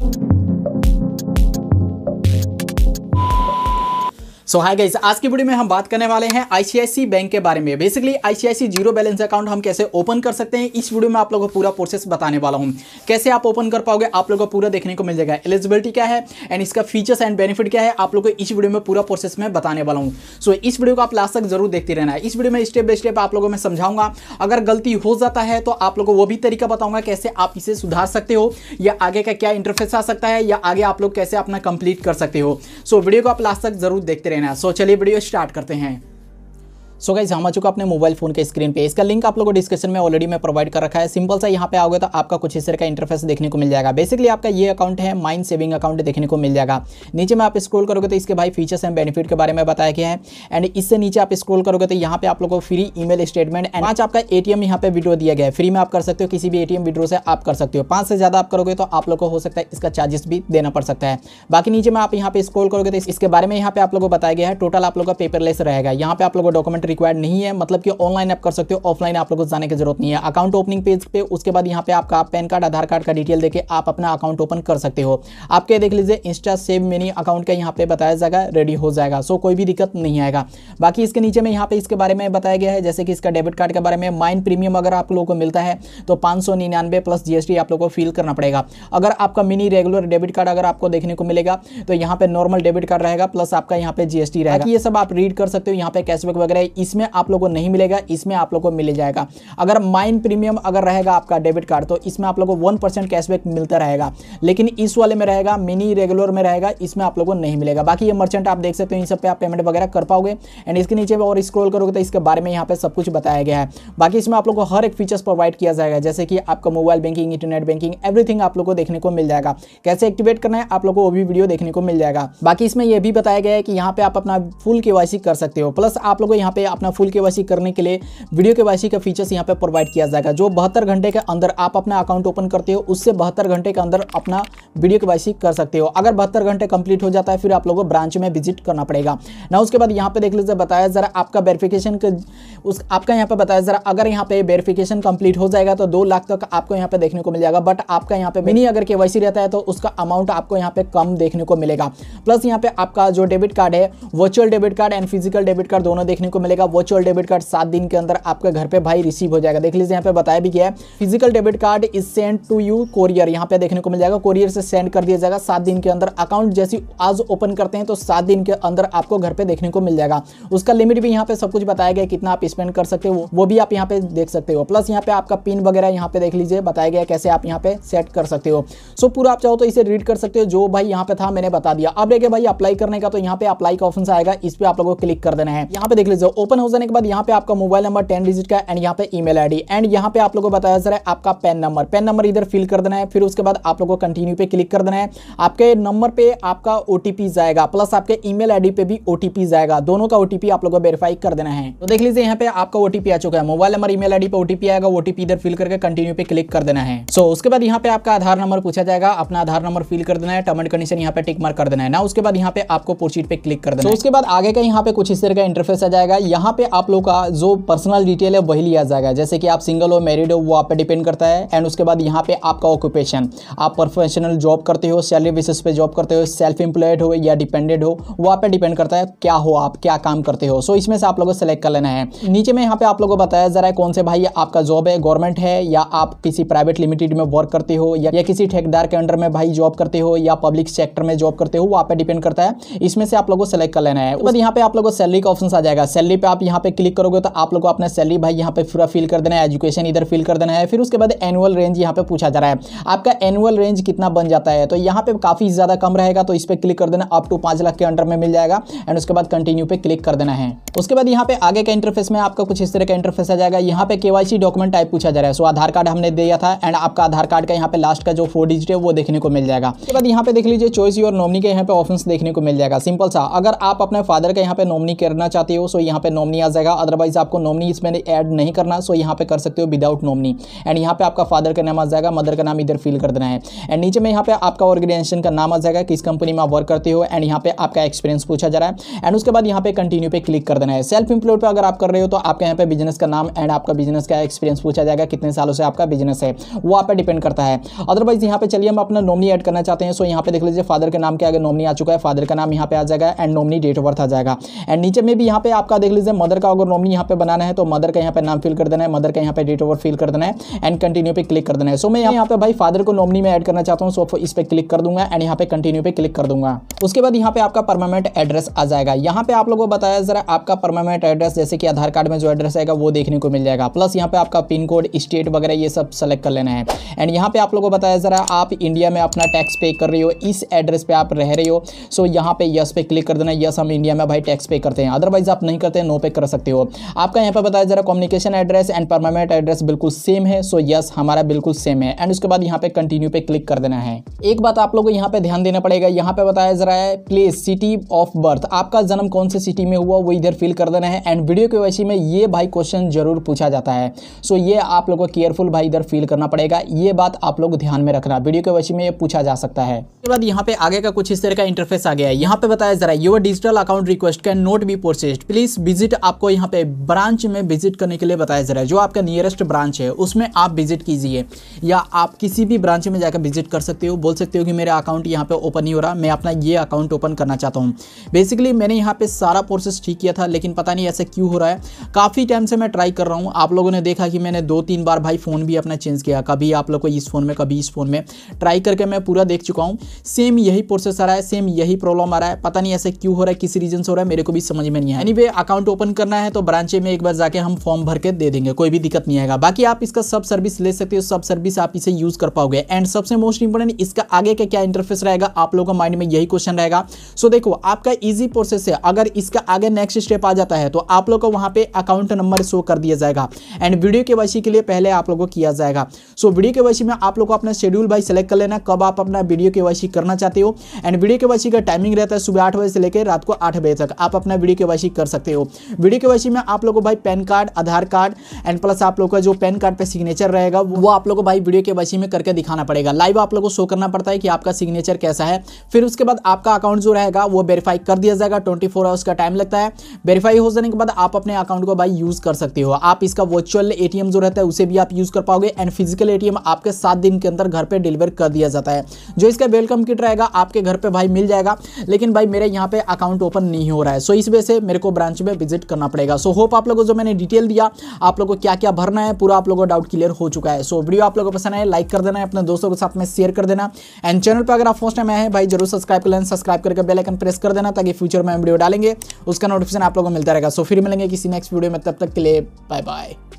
you so hi guys आज की video में हम बात करने वाले हैं आईसीआईसी बैंक के बारे में basically ICICI zero balance account हम कैसे ओपन कर सकते हैं इस वीडियो में आप लोगों को पूरा प्रोसेस बताने वाला हूं कैसे आप ओपन कर पाओगे आप लोगों को पूरा देखने को मिल जाएगा एलिजिबिलिटी क्या है एंड इसका फीचर्स एंड बेनिफिट क्या है आप लोग को इस वीडियो में पूरा प्रोसेस में बताने वाला हूँ सो so, इस वीडियो को आप लास्ट तक जरूर देखते रहना है इस वीडियो में स्टेप बाय स्टेप आप लोगों में समझाऊंगा अगर गलती हो जाता है तो आप लोगों को वो भी तरीका बताऊंगा कैसे आप इसे सुधार सकते हो या आगे का क्या इंटरफेस आ सकता है या आगे आप लोग कैसे अपना कंप्लीट कर सकते हो सो वीडियो को आप लास्ट तक जरूर देखते रहना लेना सो चलिए वीडियो स्टार्ट करते हैं सो गाइज हम आ चुका अपने मोबाइल फोन के स्क्रीन पे इसका लिंक आप लोगों को डिस्क्रिप्शन में ऑलरेडी मैं प्रोवाइड कर रखा है सिंपल सा यहाँ पे आओगे तो आपका कुछ इस तरह का इंटरफेस देखने को मिल जाएगा बेसिकली आपका ये अकाउंट है माइंड सेविंग अकाउंट देखने को मिल जाएगा नीचे में आप स्क्रोल करोगे तो इसके भाई फीचर्स एंड बेनिफिट के बारे में बताया गया है एंड इससे नीचे आप स्क्रोल करोगे तो यहाँ पे आप लोगों को फ्री ई स्टेटमेंट एंड पाँच आपका ए टी पे विड्रो दिया गया है फ्री में आप कर सकते हो किसी भी एटीएम विड्रो से आप कर सकते हो पाँच से ज़्यादा आप करोगे तो आप लोग को हो सकता है इसका चार्जेस भी देना पड़ सकता है बाकी नीचे में आप यहाँ पे स्क्रोल करोगे तो इसके बारे में यहाँ पे आप लोग को बताया गया है टोटल आप लोग का पेपरलेस रहेगा यहाँ पे आप लोगों को डॉक्यूमेंट रिक्वायर्ड नहीं है मतलब कि ऑनलाइन आप कर सकते हो ऑफलाइन आप लोग को जाने की जरूरत नहीं है अकाउंट ओपनिंग पेज पे उसके बाद यहाँ पे आपका पैन कार्ड आधार कार्ड का डिटेल देके आप अपना अकाउंट ओपन कर सकते हो आपके देख लीजिए इंस्टा सेव मिनी अकाउंट का यहाँ पे बताया जाएगा रेडी हो जाएगा सो कोई भी दिक्कत नहीं आएगा बाकी इसके नीचे में यहाँ पे इसके बारे में बताया गया है जैसे कि इसका डेबिट कार्ड के बारे में माइन प्रीमियम अगर आप लोगों को मिलता है तो पाँच प्लस जीएसटी आप लोगों को फिल करना पड़ेगा अगर आपका मिनी रेगुलर डेबिट कार्ड अगर आपको देखने को मिलेगा तो यहाँ पे नॉर्मल डेबिट कार्ड रहेगा प्लस आपका यहाँ पे जीएसटी रहेगा ये सब आप रीड कर सकते हो यहाँ पे कैशबैक वगैरह इसमें आप लोगों को नहीं मिलेगा इसमें आप लोगों को मिल जाएगा अगर माइन प्रीमियम अगर रहेगा आपका डेबिट कार्ड तो इसमें आप लोग को वन परसेंट कैशबैक मिलता रहेगा लेकिन इस वाले में रहेगा मिनी रेगुलर में रहेगा इसमें आप लोग को नहीं मिलेगा बाकी ये मर्चेंट आप देख सकते हो इन सब पे आप पेमेंट वगैरह कर पाओगे एंड इसके नीचे और स्क्रोल करोगे तो इसके बारे में यहाँ पे सब कुछ बताया गया है बाकी इसमें आप लोग को हर एक फीचर्स प्रोवाइड किया जाएगा जैसे कि आपका mobile banking internet banking everything आप लोग को देखने को मिल जाएगा कैसे एक्टिवेट करना है आप लोग को वो भी वीडियो देखने को मिल जाएगा बाकी इसमें यह भी बताया गया है कि यहाँ पे आप अपना फुल के कर सकते हो प्लस आप लोग को यहाँ पे लिए अपना फुल के करने के लिए वीडियो के का फीचर्स यहाँ पर प्रोवाइड किया जाएगा जो बहत्तर घंटे के अंदर आप अपना अकाउंट ओपन करते हो उससे बहत्तर घंटे के अंदर अपना वीडियो के कर सकते हो अगर बहत्तर घंटे कंप्लीट हो जाता है फिर आप लोगों को ब्रांच में विजिट करना पड़ेगा ना उसके बाद यहाँ पे देख लीजिए बताया जरा आपका वेरिफिकेशन उस आपका यहाँ पे बताया जरा अगर यहाँ पे वेरिफिकेशन कंप्लीट हो जाएगा तो दो लाख तक आपको यहाँ पे देखने को मिल जाएगा बट आपका यहाँ पे मिनी अगर के रहता है तो उसका अमाउंट आपको यहाँ पे कम देखने को मिलेगा प्लस यहाँ पे आपका जो डेबिट कार्ड है virtual debit card and physical debit card दोनों देखने को मिलेगा मिलेगा वर्चुअल डेबिट कार्ड सात दिन के अंदर आपके घर पे भाई रिसीव हो जाएगा देख लीजिए यहाँ पे बताया भी गया है physical debit card is send to you courier यहाँ पे देखने को मिल जाएगा कोरियर से सेंड कर दिया जाएगा सात दिन के अंदर अकाउंट जैसी आज ओपन करते हैं तो सात दिन के अंदर आपको घर पे देखने को मिल जाएगा उसका लिमिट भी यहाँ पे सब कुछ बताया गया कितना आप स्पेंड कर सकते हो वो भी आप यहाँ पे देख सकते हो प्लस यहाँ पे आपका पिन वगैरह यहाँ पे देख लीजिए बताया गया कैसे आप यहाँ पे सेट कर सकते हो सो पूरा आप चाहो तो इसे रीड कर सकते हो जो भाई यहाँ पे था मैंने बता दिया अब देखिए भाई अप्लाई करने का तो यहाँ पे अप्लाई का ऑप्शन आएगा इस पर आप लोगों को क्लिक कर देना है यहाँ पे देख लीजिए ओपन हो जाने के बाद यहाँ पे आपका मोबाइल नंबर टेन डिजिट का एंड यहाँ पे ईमेल आईडी एंड यहाँ पे आप लोगों को बताया जा रहा है आपका पेन नंबर पेन नंबर इधर फिल कर देना है फिर उसके बाद आप लोगों को कंटिन्यू पे क्लिक कर देना है आपके नंबर पे आपका ओटीपी जाएगा प्लस आपके ई मेल पे भी ओटीपी जाएगा दोनों का ओटीपी आप लोगों को वेरीफाई कर देना है तो देख लीजिए यहाँ पे आपका ओटीपी आ चुका है मोबाइल नंबर ई मेल पे ओटीपी आएगा ओटीपी इधर फिल करके कंटिन्यू पे क्लिक कर देना है सो उसके बाद यहाँ पे आपका आधार नंबर पूछा जाएगा अपना आधार नंबर फिल कर देना है टर्म एंड कंडीशन यहाँ पे टिक मार्क कर देना है ना उसके बाद यहाँ पे आपको पोर्चिट पे क्लिक कर देना है उसके बाद आगे का यहाँ पे कुछ इस तरह का इंटरफेस आ जाएगा यहाँ पे आप लोग का जो पर्सनल डिटेल है वही लिया जाएगा जैसे कि आप सिंगल हो मैरिड हो वो आप पे डिपेंड करता है एंड उसके बाद यहाँ पे आपका ऑक्यूपेशन आप प्रोफेशनल जॉब करते हो सैलरी बेसिस पे जॉब करते हो सेल्फ एम्प्लॉयड हो या डिपेंडेड हो वो आप पे डिपेंड करता है क्या हो आप क्या काम करते हो सो so, इसमें से आप लोगों को सेलेक्ट कर लेना है नीचे में यहाँ पे आप लोग को बताया जा रहा है कौन से भाई आपका जॉब है गवर्नमेंट है या आप किसी प्राइवेट लिमिटेड में वर्क करते हो या, किसी ठेकेदार के अंडर में भाई जॉब करते हो या पब्लिक सेक्टर में जॉब करते हो वो आप पे डिपेंड करता है इसमें से आप लोगों को सेलेक्ट कर लेना है यहाँ पे आप लोगों को सैलरी का ऑप्शन आ जाएगा सैलरी पे आप यहाँ पे क्लिक करोगे तो आप लोग को अपना सैलरी भाई यहाँ पे पूरा फिल कर देना है एजुकेशन इधर फिल कर देना है फिर उसके बाद एनुअल रेंज यहाँ पे पूछा जा रहा है आपका एनुअल रेंज कितना बन जाता है तो यहाँ पे काफ़ी ज़्यादा कम रहेगा तो इस पर क्लिक कर देना अप टू पांच लाख के अंडर में मिल जाएगा एंड उसके बाद कंटिन्यू पे क्लिक कर देना है उसके बाद यहाँ पे आगे का इंटरफेस में आपका कुछ इस तरह का इंटरफेस आ जाएगा यहाँ पे केवासी डॉक्यूमेंट टाइप पूछा जा रहा है सो आधार कार्ड हमने दिया था एंड आपका आधार कार्ड का यहाँ पे लास्ट का जो फोर डिजिट है वो देखने को मिल जाएगा उसके बाद यहाँ पे देख लीजिए चॉइस और नॉमनी के यहाँ पे ऑप्शन देखने को मिल जाएगा सिंपल सा अगर आप अपने फादर का यहाँ पे नॉमनी करना चाहते हो सो यहाँ पे नॉमनी आ जाएगा अदरवाइज आपको नॉमनी इसमें ऐड नहीं करना सो यहाँ पे कर सकते हो विदाउट नॉमनी एंड यहाँ पे आपका फादर का नाम आ जाएगा मदर का नाम इधर फिल कर देना है एंड नीचे में यहाँ पे आपका ऑर्गेनाइजेशन का नाम आ जाएगा किस कंपनी में आप वर्क करते हो एंड यहाँ पे आपका एक्सपीरियंस पूछा जा रहा है एंड उसके बाद यहाँ पे कंटिन्यू पे क्लिक कर देना है सेल्फ इंप्लॉयड पर अगर आप कर रहे हो तो आपके यहाँ पे बिजनेस का नाम एंड आपका बिजनेस का एक्सपीरियंस पूछा जाएगा कितने सालों से आपका बिजनेस है वो आप पे डिपेंड करता है अदरवाइज यहाँ पे चलिए हम अपना नॉमनी एड करना चाहते हैं सो यहाँ पे देख लीजिए फादर के नाम के आगे नॉमनी आ चुका है फादर का नाम यहाँ पे आ जाएगा and nominee date of birth आ जाएगा एंड नीचे में भी यहाँ पे आपका देख लीजिए इज है मदर का अगर नॉमिनी यहाँ पे बनाना है तो मदर का यहाँ पे नाम फिल कर देना है मदर का यहाँ पे डेट ऑफ बर्थ फिल कर देना है एंड कंटिन्यू पे क्लिक कर देना है सो मैं यहाँ पे भाई फादर को नॉमिनी में एड करना चाहता हूँ सो इस पर क्लिक कर दूंगा एंड यहाँ पे कंटिन्यू पे क्लिक कर दूंगा उसके बाद यहाँ पे आपका परमानेंट एड्रेस आ जाएगा यहाँ पे आप लोगों को बताया जरा आपका परमानेंट एड्रेस जैसे कि आधार कार्ड में जो एड्रेस आएगा वो देखने को मिल जाएगा प्लस यहाँ पे आपका पिन कोड स्टेट वगैरह ये सब सेलेक्ट कर लेना है एंड यहाँ पे आप लोगों को बताया जरा आप इंडिया में अपना टैक्स पे कर रहे हो इस एड्रेस पे आप रह रहे हो सो यहाँ पे यस पे क्लिक कर देना यस हम इंडिया में भाई टैक्स पे करते हैं अदरवाइज आप नहीं करते या नो पे कर सकते हो आपका यहाँ पर बताया जरा communication address and permanent address बिल्कुल सेम है सो यस हमारा बिल्कुल सेम है एंड उसके बाद यहाँ पे कंटिन्यू पे क्लिक कर देना है एक बात आप लोगों को यहाँ पे ध्यान देना पड़ेगा यहाँ पे बताया जरा है प्लेस सिटी ऑफ बर्थ आपका जन्म कौन से सिटी में हुआ वो इधर फिल कर देना है एंड वीडियो के वैसी में ये भाई क्वेश्चन जरूर पूछा जाता है सो ये आप लोग को केयरफुल भाई इधर फिल करना पड़ेगा ये बात आप लोग ध्यान में रखना वीडियो के वैसी में ये पूछा जा सकता है उसके बाद यहाँ पे आगे का कुछ इस तरह का इंटरफेस आ गया है यहाँ पे बताया जरा your digital account request can not be processed please visit आपको यहाँ पे ब्रांच में विजिट करने के लिए बताया जा रहा है जो आपका नियरेस्ट ब्रांच है उसमें आप विजिट कीजिए या आप किसी भी ब्रांच में जाकर विजिट कर सकते हो बोल सकते हो कि मेरा अकाउंट यहाँ पे ओपन नहीं हो रहा मैं अपना ये अकाउंट ओपन करना चाहता हूँ बेसिकली मैंने यहाँ पे सारा प्रोसेस ठीक किया था लेकिन पता नहीं ऐसा क्यों हो रहा है काफ़ी टाइम से मैं ट्राई कर रहा हूँ आप लोगों ने देखा कि मैंने दो तीन बार भाई फ़ोन भी अपना चेंज किया कभी आप लोग को इस फ़ोन में कभी इस फ़ोन में ट्राई करके मैं पूरा देख चुका हूँ सेम यही प्रोसेस आ रहा है सेम यही प्रॉब्लम आ रहा है पता नहीं ऐसे क्यों हो रहा है किस रीज़न से हो रहा है मेरे को भी समझ में नहीं है any anyway, account account open करना है तो ब्रांचे में एक बार जाके हम फॉर्म भर के दे देंगे कोई भी दिक्कत नहीं आएगा बाकी आप इसका सब सर्विस ले सकते हो सब सर्विस आप इसे यूज़ कर पाओगे एंड सबसे मोस्ट इंपॉर्टेंट इसका आगे का क्या इंटरफेस रहेगा आप लोगों का माइंड में यही क्वेश्चन रहेगा सो देखो आपका ईजी प्रोसेस है अगर इसका आगे नेक्स्ट स्टेप आ जाता है तो आप लोग का वहां पर अकाउंट नंबर शो कर दिया जाएगा एंड वीडियो के वाइसी के लिए पहले आप लोगों को किया जाएगा सो वीडियो के वाइसी में आप लोग अपना शेड्यूल भाई सेलेक्ट कर लेना कब आप अपना वीडियो के वाइसी करना चाहते हो एंड वीडियो के वाइसी का टाइमिंग रहता है सुबह आठ बजे से लेकर रात को आठ बजे तक आप अपना वीडियो के वाइसी कर सकते हो वीडियो के वैसे में आप लोगों को भाई PAN card Aadhaar card and plus आप लोगों का जो पैन कार्ड पे सिग्नेचर रहेगा वो आप लोगों को भाई वीडियो के वैसे में करके दिखाना पड़ेगा लाइव आप लोगों को शो करना पड़ता है कि आपका सिग्नेचर कैसा है फिर उसके बाद आपका अकाउंट जो रहेगा वो वेरीफाई कर दिया जाएगा ट्वेंटी आवर्स का टाइम लगता है वेरीफाई हो जाने के बाद आप अपने अकाउंट को भाई यूज़ कर सकते हो आप इसका वर्चुअल ए जो रहता है उसे भी आप यूज़ कर पाओगे एंड फिजिकल ए आपके सात दिन के अंदर घर पर डिलीवर कर दिया जाता है जो इसका वेलकम किट रहेगा आपके घर पर भाई मिल जाएगा लेकिन भाई मेरे यहाँ पे अकाउंट ओपन नहीं हो रहा है सो इस वजह से मेरे को ब्रांच में विजिट करना पड़ेगा सो so, होप आप लोगों को जो मैंने डिटेल दिया आप लोगों को क्या क्या भरना है पूरा आप लोगों का डाउट क्लियर हो चुका है सो so, वीडियो आप लोगों को पसंद आए लाइक कर देना है अपने दोस्तों के साथ में शेयर कर देना एंड चैनल पर अगर आप फर्स्ट टाइम आए भाई जरूर सब्सक्राइब कर लेना सब्सक्राइब करके बेलाइकन प्रेस कर देना ताकि फ्यूचर में वीडियो डालेंगे उसका नोटिफिकेशन आप लोगों को मिलता रहेगा सो फिर मिलेंगे किसी नेक्स्ट वीडियो में तब तक के लिए बाय बाय